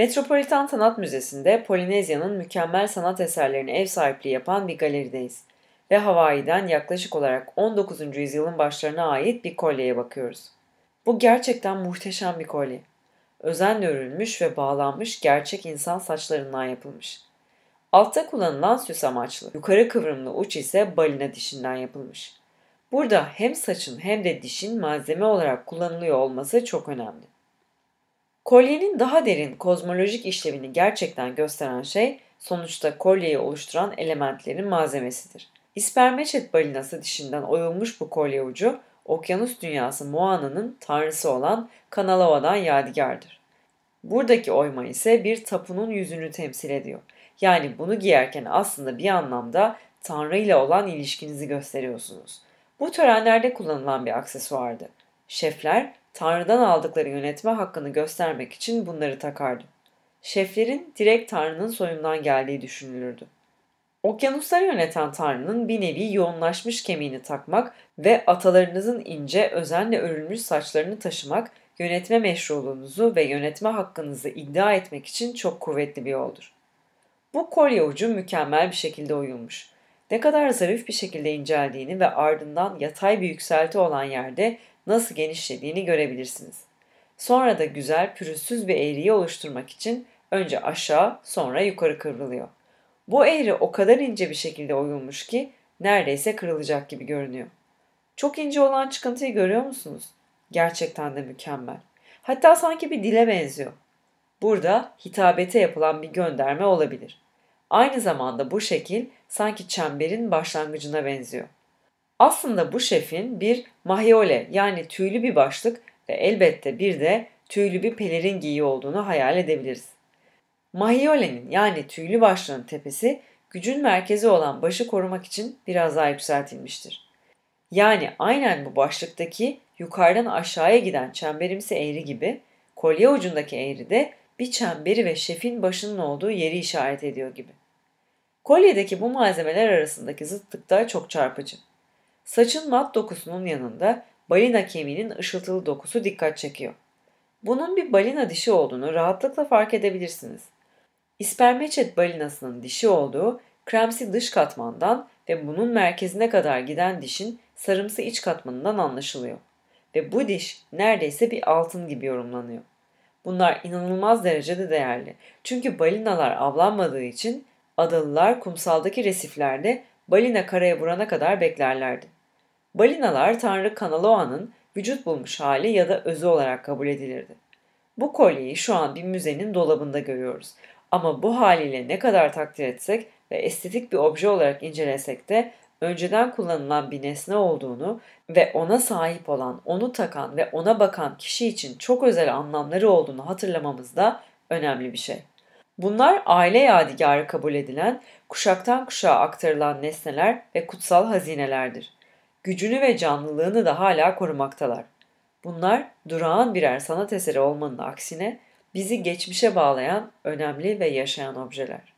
Metropolitan Sanat Müzesi'nde Polinezya'nın mükemmel sanat eserlerini ev sahipliği yapan bir galerideyiz ve Hawaii'den yaklaşık olarak 19. yüzyılın başlarına ait bir kolyeye bakıyoruz. Bu gerçekten muhteşem bir kolye. Özenle örülmüş ve bağlanmış gerçek insan saçlarından yapılmış. Altta kullanılan süs amaçlı, yukarı kıvrımlı uç ise balina dişinden yapılmış. Burada hem saçın hem de dişin malzeme olarak kullanılıyor olması çok önemli. Kolyenin daha derin kozmolojik işlevini gerçekten gösteren şey sonuçta kolyeyi oluşturan elementlerin malzemesidir. İspermeçet balinası dişinden oyulmuş bu kolye ucu, okyanus dünyası Moana'nın tanrısı olan Kanalava'dan yadigardır. Buradaki oyma ise bir tapunun yüzünü temsil ediyor. Yani bunu giyerken aslında bir anlamda Tanrı ile olan ilişkinizi gösteriyorsunuz. Bu törenlerde kullanılan bir aksesuardı. Şefler Tanrı'dan aldıkları yönetme hakkını göstermek için bunları takardı. Şeflerin direkt Tanrı'nın soyundan geldiği düşünülürdü. Okyanusları yöneten Tanrı'nın bir nevi yoğunlaşmış kemiğini takmak ve atalarınızın ince, özenle örülmüş saçlarını taşımak yönetme meşruluğunuzu ve yönetme hakkınızı iddia etmek için çok kuvvetli bir yoldur. Bu kolye ucu mükemmel bir şekilde oyulmuş. Ne kadar zarif bir şekilde inceldiğini ve ardından yatay bir yükselti olan yerde nasıl genişlediğini görebilirsiniz. Sonra da güzel pürüzsüz bir eğriyi oluşturmak için önce aşağı sonra yukarı kıvrılıyor. Bu eğri o kadar ince bir şekilde oyulmuş ki neredeyse kırılacak gibi görünüyor. Çok ince olan çıkıntıyı görüyor musunuz? Gerçekten de mükemmel. Hatta sanki bir dile benziyor. Burada hitabete yapılan bir gönderme olabilir. Aynı zamanda bu şekil sanki çemberin başlangıcına benziyor. Aslında bu şefin bir mahiole, yani tüylü bir başlık ve elbette bir de tüylü bir pelerin giyi olduğunu hayal edebiliriz. Mahiolenin yani tüylü başlığın tepesi gücün merkezi olan başı korumak için biraz daha yükseltilmiştir. Yani aynen bu başlıktaki yukarıdan aşağıya giden çemberimsi eğri gibi kolye ucundaki eğri de bir çemberi ve şefin başının olduğu yeri işaret ediyor gibi. Kolyedeki bu malzemeler arasındaki zıtlık da çok çarpıcı. Saçın mat dokusunun yanında balina kemiğinin ışıltılı dokusu dikkat çekiyor. Bunun bir balina dişi olduğunu rahatlıkla fark edebilirsiniz. İspermeçet balinasının dişi olduğu kremsi dış katmandan ve bunun merkezine kadar giden dişin sarımsı iç katmanından anlaşılıyor. Ve bu diş neredeyse bir altın gibi yorumlanıyor. Bunlar inanılmaz derecede değerli. Çünkü balinalar avlanmadığı için adalılar kumsaldaki resiflerde balina karaya vurana kadar beklerlerdi. Balinalar Tanrı Kanaloa'nın vücut bulmuş hali ya da özü olarak kabul edilirdi. Bu kolyeyi şu an bir müzenin dolabında görüyoruz. Ama bu haliyle ne kadar takdir etsek ve estetik bir obje olarak incelesek de önceden kullanılan bir nesne olduğunu ve ona sahip olan, onu takan ve ona bakan kişi için çok özel anlamları olduğunu hatırlamamız da önemli bir şey. Bunlar aile yadigarı kabul edilen, kuşaktan kuşağa aktarılan nesneler ve kutsal hazinelerdir gücünü ve canlılığını da hala korumaktalar. Bunlar durağan birer sanat eseri olmanın aksine bizi geçmişe bağlayan önemli ve yaşayan objeler.